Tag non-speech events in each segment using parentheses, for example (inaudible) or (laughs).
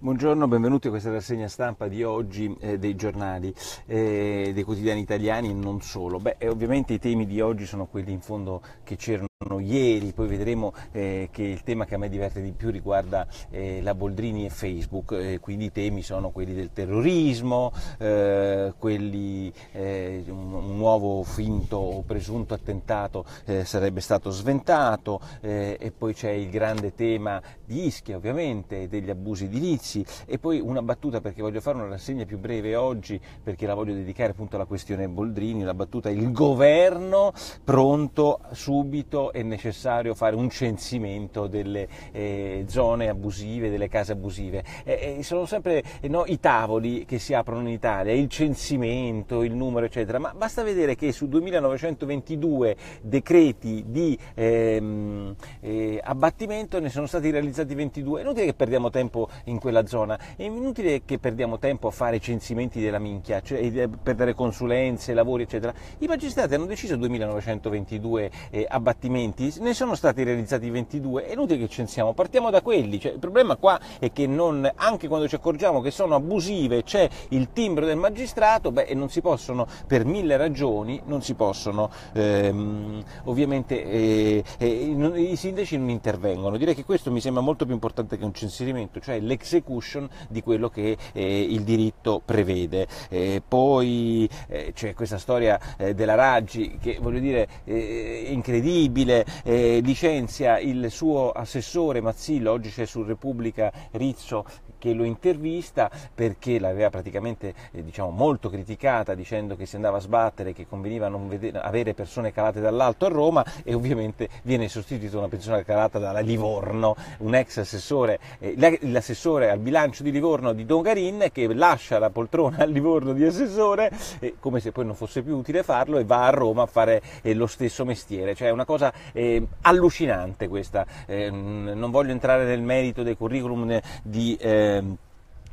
Buongiorno, benvenuti a questa rassegna stampa di oggi eh, dei giornali, eh, dei quotidiani italiani e non solo. Beh, ovviamente i temi di oggi sono quelli in fondo che c'erano ieri, poi vedremo eh, che il tema che a me diverte di più riguarda eh, la Boldrini e Facebook, eh, quindi i temi sono quelli del terrorismo, eh, quelli, eh, un, un, nuovo finto o presunto attentato eh, sarebbe stato sventato e poi c'è il grande tema di Ischia ovviamente, degli abusi edilizi e poi una battuta perché voglio fare una rassegna più breve oggi perché la voglio dedicare appunto alla questione Boldrini, la battuta il governo pronto subito è necessario fare un censimento delle eh, zone abusive, delle case abusive. Eh, sono sempre eh, no, i tavoli che si aprono in Italia, il censimento, il numero, eccetera, ma basta vedere che su 2922 decreti di ehm, eh, abbattimento ne sono stati realizzati 22. È inutile che perdiamo tempo in quella zona, è inutile che perdiamo tempo a fare censimenti della minchia, cioè eh, per dare consulenze, lavori, eccetera. I magistrati hanno deciso 2922 eh, abbattimenti investimenti ne sono stati realizzati 22, è inutile che censiamo, partiamo da quelli, cioè, il problema qua è che non, anche quando ci accorgiamo che sono abusive c'è il timbro del magistrato, beh, e non si possono, per mille ragioni, non si possono, ehm, ovviamente eh, eh, non, i sindaci non intervengono, direi che questo mi sembra molto più importante che un censimento, cioè l'execution di quello che eh, il diritto prevede. Eh, poi eh, c'è questa storia eh, della Raggi che voglio dire è incredibile, Civile eh, licenzia il suo assessore Mazzillo, oggi c'è su Repubblica Rizzo che lo intervista perché l'aveva praticamente eh, diciamo, molto criticata dicendo che si andava a sbattere, che conveniva non vedere, avere persone calate dall'alto a Roma e ovviamente viene sostituita una persona calata dalla Livorno, un ex assessore, eh, l'assessore al bilancio di Livorno di Don Garin che lascia la poltrona a Livorno di assessore eh, come se poi non fosse più utile farlo e va a Roma a fare eh, lo stesso mestiere, cioè è una cosa eh, allucinante questa, eh, non voglio entrare nel merito dei curriculum di um,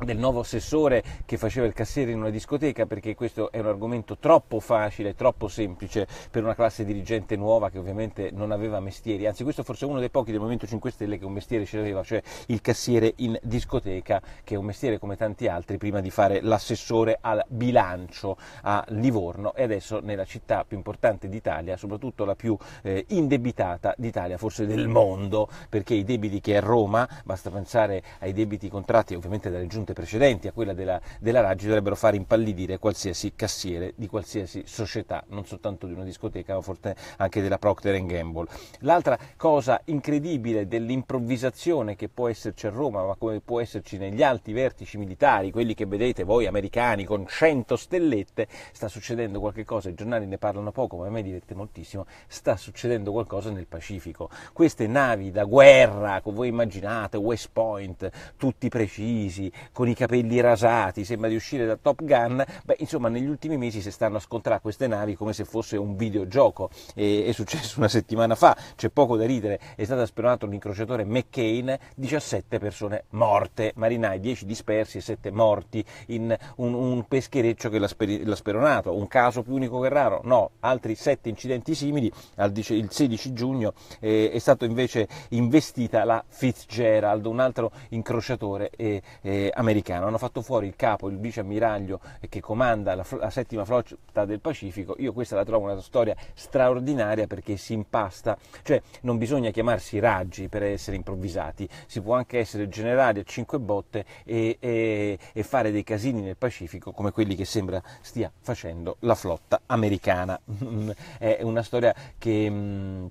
del nuovo assessore che faceva il cassiere in una discoteca perché questo è un argomento troppo facile, troppo semplice per una classe dirigente nuova che ovviamente non aveva mestieri, anzi questo forse è uno dei pochi del Movimento 5 Stelle che un mestiere ce l'aveva, cioè il cassiere in discoteca che è un mestiere come tanti altri prima di fare l'assessore al bilancio a Livorno e adesso nella città più importante d'Italia, soprattutto la più eh, indebitata d'Italia, forse del mondo, perché i debiti che è Roma, basta pensare ai debiti contratti ovviamente dalle giunte punte precedenti a quella della, della Raggi dovrebbero far impallidire qualsiasi cassiere di qualsiasi società, non soltanto di una discoteca, ma forse anche della Procter Gamble. L'altra cosa incredibile dell'improvvisazione che può esserci a Roma, ma come può esserci negli alti vertici militari, quelli che vedete voi americani con 100 stellette, sta succedendo qualcosa, i giornali ne parlano poco, ma a me diverte moltissimo, sta succedendo qualcosa nel Pacifico. Queste navi da guerra, come voi immaginate, West Point, tutti precisi, con i capelli rasati, sembra di uscire da Top Gun, beh insomma negli ultimi mesi si stanno a scontrare queste navi come se fosse un videogioco, e, è successo una settimana fa, c'è poco da ridere, è stato speronato l'incrociatore McCain, 17 persone morte, marinai 10 dispersi e 7 morti in un, un peschereccio che l'ha, sper- l'ha, speronato, un caso più unico che raro, no, altri 7 incidenti simili, al dice- il 16 giugno eh, è stato invece investita la Fitzgerald, un altro incrociatore eh, eh, americano americano. Hanno fatto fuori il capo, il vice ammiraglio eh, che comanda la, la settima flotta del Pacifico. Io questa la trovo una storia straordinaria perché si impasta, cioè non bisogna chiamarsi raggi per essere improvvisati, si può anche essere generali a cinque botte e, e, e fare dei casini nel Pacifico come quelli che sembra stia facendo la flotta americana. (laughs) È una storia che mm,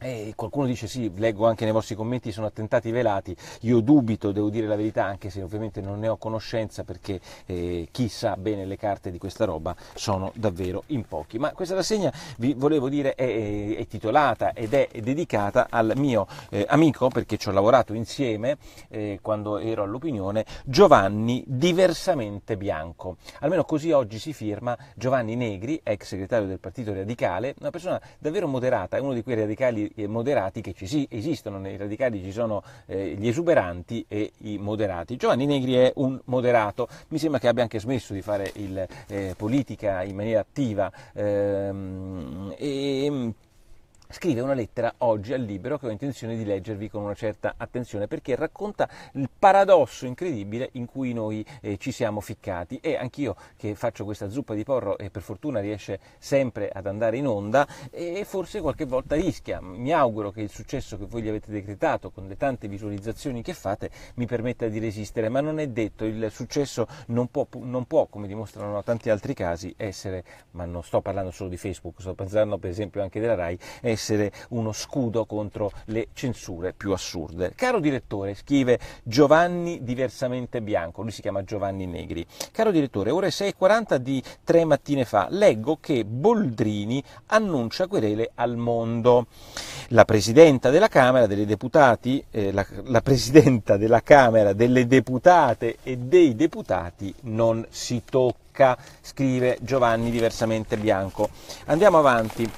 e qualcuno dice sì, leggo anche nei vostri commenti, sono attentati velati, io dubito, devo dire la verità, anche se ovviamente non ne ho conoscenza perché eh, chi sa bene le carte di questa roba sono davvero in pochi. Ma questa rassegna, vi volevo dire, è, è titolata ed è dedicata al mio eh, amico, perché ci ho lavorato insieme eh, quando ero all'opinione, Giovanni Diversamente Bianco. Almeno così oggi si firma Giovanni Negri, ex segretario del Partito Radicale, una persona davvero moderata, è uno di quei radicali eh, moderati che ci esistono, nei radicali ci sono eh, gli esuberanti e i moderati. Giovanni Negri è un moderato, mi sembra che abbia anche smesso di fare il, eh, politica in maniera attiva. Ehm, e, scrive una lettera oggi al libro che ho intenzione di leggervi con una certa attenzione perché racconta il paradosso incredibile in cui noi eh, ci siamo ficcati e anch'io che faccio questa zuppa di porro e per fortuna riesce sempre ad andare in onda e forse qualche volta rischia. Mi auguro che il successo che voi gli avete decretato con le tante visualizzazioni che fate mi permetta di resistere, ma non è detto, il successo non può, non può come dimostrano tanti altri casi, essere, ma non sto parlando solo di Facebook, sto pensando per esempio anche della RAI, essere uno scudo contro le censure più assurde. Caro direttore, scrive Giovanni diversamente bianco, lui si chiama Giovanni Negri. Caro direttore, ore 6.40 di tre mattine fa leggo che Boldrini annuncia querele al mondo. La presidenta della Camera delle Deputati, eh, la, la presidenta della Camera delle Deputate e dei Deputati non si tocca scrive Giovanni diversamente bianco. Andiamo avanti.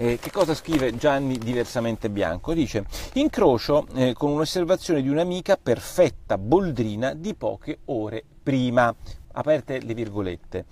Eh, che cosa scrive Gianni diversamente bianco? Dice incrocio eh, con un'osservazione di un'amica perfetta, boldrina, di poche ore prima aperte le virgolette.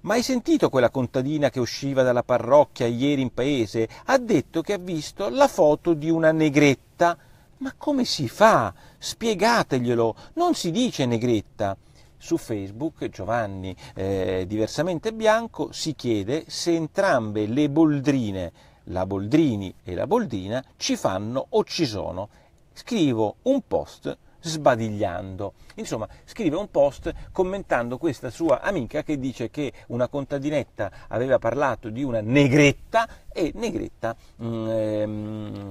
Mai sentito quella contadina che usciva dalla parrocchia ieri in paese? Ha detto che ha visto la foto di una negretta. Ma come si fa? Spiegateglielo, non si dice negretta. Su Facebook Giovanni, eh, diversamente bianco, si chiede se entrambe le boldrine la Boldrini e la Boldina ci fanno o ci sono. Scrivo un post sbadigliando. Insomma, scrive un post commentando questa sua amica che dice che una contadinetta aveva parlato di una negretta e negretta mm, ehm,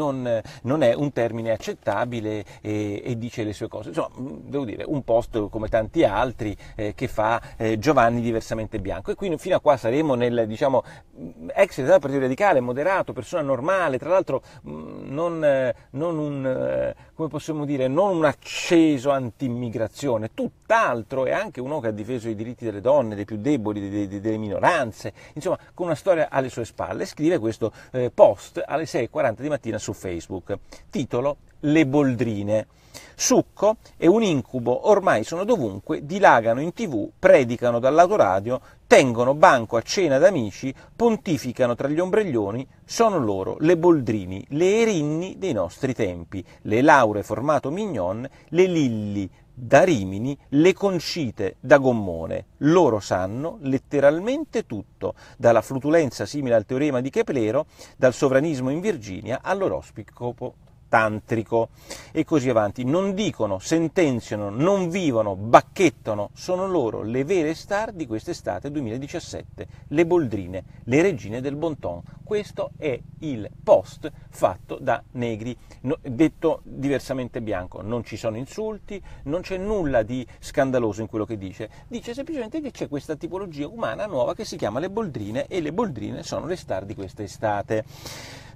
non, non è un termine accettabile e, eh, e, dice le sue cose. Insomma, mm, devo dire, un post come tanti altri eh, che fa eh, Giovanni diversamente bianco. E quindi fino a qua saremo nel, diciamo, mm, ex segretario esatto, del Partito Radicale, moderato, persona normale, tra l'altro mm, non, eh, non un, eh, come possiamo dire, non un acceso anti-immigrazione, tutt'altro, è anche uno che ha difeso i diritti delle donne, dei più deboli, dei, dei, delle minoranze, insomma, con una storia alle sue spalle. Scrive questo eh, post alle 6.40 di mattina su su Facebook. Titolo Le boldrine. Succo è un incubo, ormai sono dovunque, dilagano in tv, predicano dall'autoradio, tengono banco a cena d'amici, pontificano tra gli ombrelloni, sono loro le boldrini, le erinni dei nostri tempi, le lauree formato mignon, le lilli da Rimini le concite da gommone. Loro sanno letteralmente tutto, dalla flutulenza simile al teorema di Keplero, dal sovranismo in Virginia all'oroscopo tantrico e così avanti. Non dicono, sentenziano, non vivono, bacchettano, sono loro le vere star di quest'estate 2017, le boldrine, le regine del bonton. Questo è il post fatto da Negri, no, detto diversamente bianco, non ci sono insulti, non c'è nulla di scandaloso in quello che dice, dice semplicemente che c'è questa tipologia umana nuova che si chiama le boldrine e le boldrine sono le star di questa estate.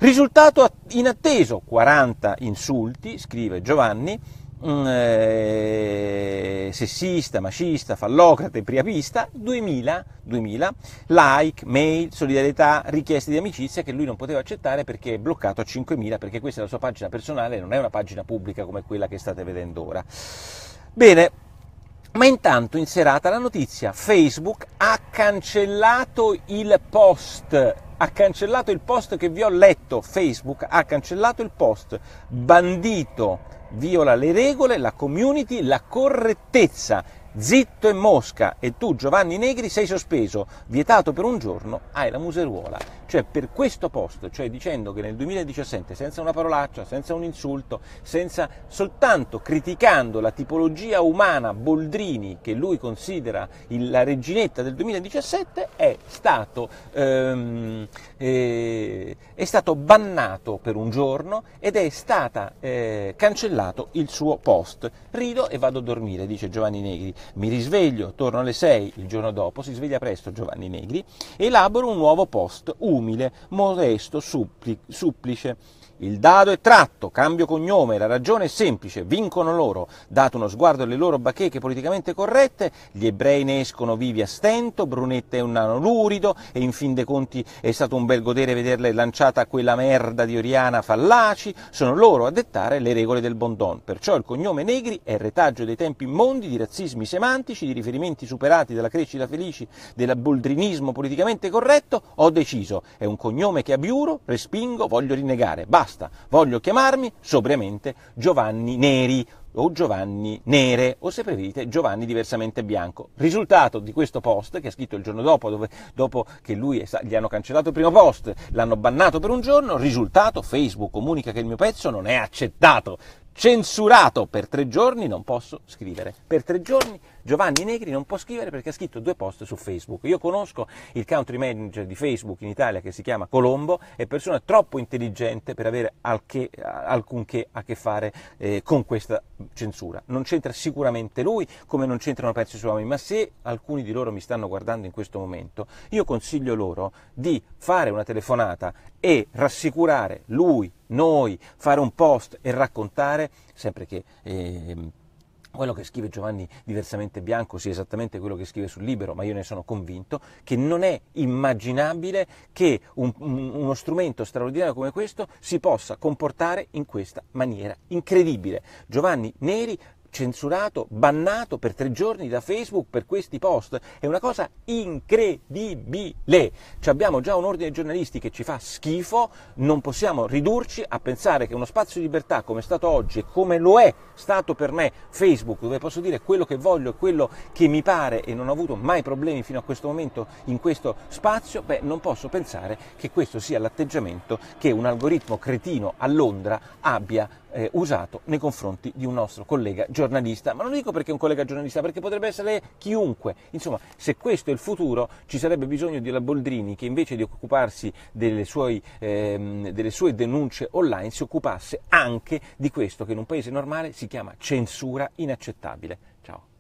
Risultato inatteso, 40 insulti, scrive Giovanni, mm, eh, sessista, macista, fallocrate, priapista, 2000, 2000 like, mail, solidarietà, richieste di amicizia che lui non poteva accettare perché è bloccato a 5000 perché questa è la sua pagina personale, non è una pagina pubblica come quella che state vedendo ora. Bene, ma intanto in serata la notizia, Facebook ha cancellato il post ha cancellato il post che vi ho letto, Facebook ha cancellato il post, bandito, viola le regole, la community, la correttezza Zitto e Mosca e tu Giovanni Negri sei sospeso, vietato per un giorno, hai la museruola. Cioè per questo post, cioè dicendo che nel 2017 senza una parolaccia, senza un insulto, senza soltanto criticando la tipologia umana Boldrini che lui considera il, la reginetta del 2017 è stato, ehm, eh, è stato, bannato per un giorno ed è stato eh, cancellato il suo post. Rido e vado a dormire, dice Giovanni Negri. Mi risveglio, torno alle 6 il giorno dopo, si sveglia presto Giovanni Negri, elaboro un nuovo post, umile, modesto, supplice il dado è tratto, cambio cognome, la ragione è semplice, vincono loro. Dato uno sguardo alle loro bacheche politicamente corrette, gli ebrei ne escono vivi a stento, Brunetta è un nano lurido e in fin dei conti è stato un bel godere vederle lanciata quella merda di Oriana Fallaci, sono loro a dettare le regole del bondon. Perciò il cognome Negri è il retaggio dei tempi immondi, di razzismi semantici, di riferimenti superati dalla crescita felice, del boldrinismo politicamente corretto, ho deciso, è un cognome che abiuro, respingo, voglio rinnegare, basta basta, voglio chiamarmi sobriamente Giovanni Neri o Giovanni Nere o se preferite Giovanni diversamente bianco. Risultato di questo post che ha scritto il giorno dopo, dove, dopo che lui gli hanno cancellato il primo post, l'hanno bannato per un giorno, risultato Facebook comunica che il mio pezzo non è accettato, censurato per tre giorni, non posso scrivere. Per tre giorni Giovanni Negri non può scrivere perché ha scritto due post su Facebook. Io conosco il country manager di Facebook in Italia che si chiama Colombo, è persona troppo intelligente per avere alche, alcunché a che fare eh, con questa censura. Non c'entra sicuramente lui, come non c'entrano pezzi suoi uomini, ma se alcuni di loro mi stanno guardando in questo momento, io consiglio loro di fare una telefonata e rassicurare lui, noi, fare un post e raccontare, sempre che... Eh, quello che scrive Giovanni diversamente bianco sia esattamente quello che scrive sul libero, ma io ne sono convinto, che non è immaginabile che un, uno strumento straordinario come questo si possa comportare in questa maniera incredibile. Giovanni Neri censurato, bannato per tre giorni da Facebook per questi post. È una cosa incredibile. Ci abbiamo già un ordine dei giornalisti che ci fa schifo, non possiamo ridurci a pensare che uno spazio di libertà come è stato oggi e come lo è stato per me Facebook, dove posso dire quello che voglio e quello che mi pare e non ho avuto mai problemi fino a questo momento in questo spazio, beh, non posso pensare che questo sia l'atteggiamento che un algoritmo cretino a Londra abbia eh, usato nei confronti di un nostro collega giornalista. Ma non lo dico perché è un collega giornalista, perché potrebbe essere chiunque. Insomma, se questo è il futuro, ci sarebbe bisogno di una Boldrini che invece di occuparsi delle, suoi, ehm, delle sue denunce online si occupasse anche di questo che in un paese normale si chiama censura inaccettabile. Ciao.